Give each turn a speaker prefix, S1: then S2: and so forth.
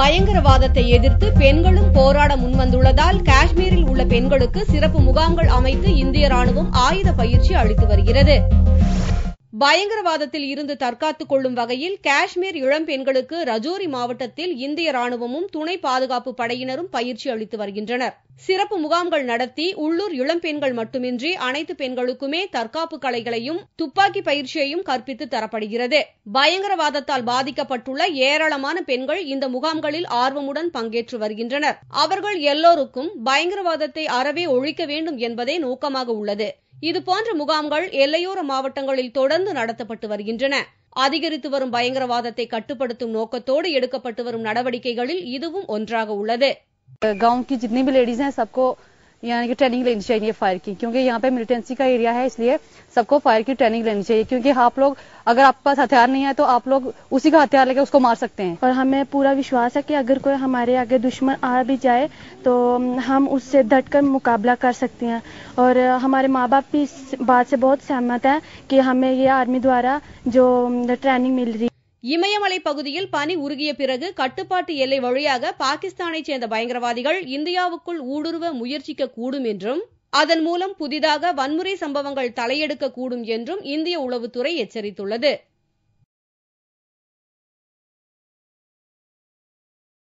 S1: பயங்கரவாதத்தை எதிர்த்து பெண்களும் போராட முன்வந்துள்ளதால் காஷ்மீரில் உள்ள பெண்களுக்கு சிறப்பு முகாம்கள் அமைத்து இந்திய ராணுவம் ஆயுத பயிற்சி அளித்து வருகிறது பயங்கரவாதத்தில் இருந்து தற்காத்துக் கொள்ளும் வகையில் காஷ்மீர் இளம்பெண்களுக்கு ரஜோரி மாவட்டத்தில் இந்திய ராணுவமும் துணை பாதுகாப்பு படையினரும் பயிற்சி அளித்து வருகின்றனர் சிறப்பு முகாம்கள் நடத்தி உள்ளூர் இளம்பெண்கள் மட்டுமின்றி அனைத்து பெண்களுக்குமே தற்காப்பு கலைகளையும் துப்பாக்கி பயிற்சியையும் கற்பித்து தரப்படுகிறது பயங்கரவாதத்தால் பாதிக்கப்பட்டுள்ள ஏராளமான பெண்கள் இந்த முகாம்களில் ஆர்வமுடன் பங்கேற்று வருகின்றனர் அவர்கள் எல்லோருக்கும் பயங்கரவாதத்தை அறவே ஒழிக்க வேண்டும் என்பதே நோக்கமாக உள்ளது இதுபோன்ற முகாம்கள் எல்லையோர மாவட்டங்களில் தொடர்ந்து நடத்தப்பட்டு வருகின்றன அதிகரித்து வரும் பயங்கரவாதத்தை கட்டுப்படுத்தும் நோக்கத்தோடு எடுக்கப்பட்டு வரும் நடவடிக்கைகளில் இதுவும் ஒன்றாக உள்ளது
S2: यानी कि ट्रेनिंग लेनी चाहिए फायर की क्योंकि यहाँ पे मिलिटेंसी का एरिया है इसलिए सबको फायर की ट्रेनिंग लेनी चाहिए क्योंकि आप लोग अगर आपके पास हथियार नहीं है तो आप लोग उसी का हथियार लेकर उसको मार
S3: सकते हैं और हमें पूरा विश्वास है कि अगर कोई हमारे आगे दुश्मन आ भी जाए तो हम उससे डट मुकाबला कर सकते हैं और हमारे माँ बाप भी इस बात से बहुत सहमत
S1: है कि हमें ये आर्मी द्वारा जो ट्रेनिंग मिल रही है இமயமலை பகுதியில் பனி உருகிய பிறகு கட்டுப்பாட்டு எல்லை வழியாக பாகிஸ்தானைச் சேர்ந்த பயங்கரவாதிகள் இந்தியாவுக்குள் ஊடுருவ முயற்சிக்க கூடும் என்றும் அதன் மூலம் புதிதாக வன்முறை சம்பவங்கள் தலையெடுக்கக்கூடும் என்றும் இந்திய உளவுத்துறை எச்சரித்துள்ளது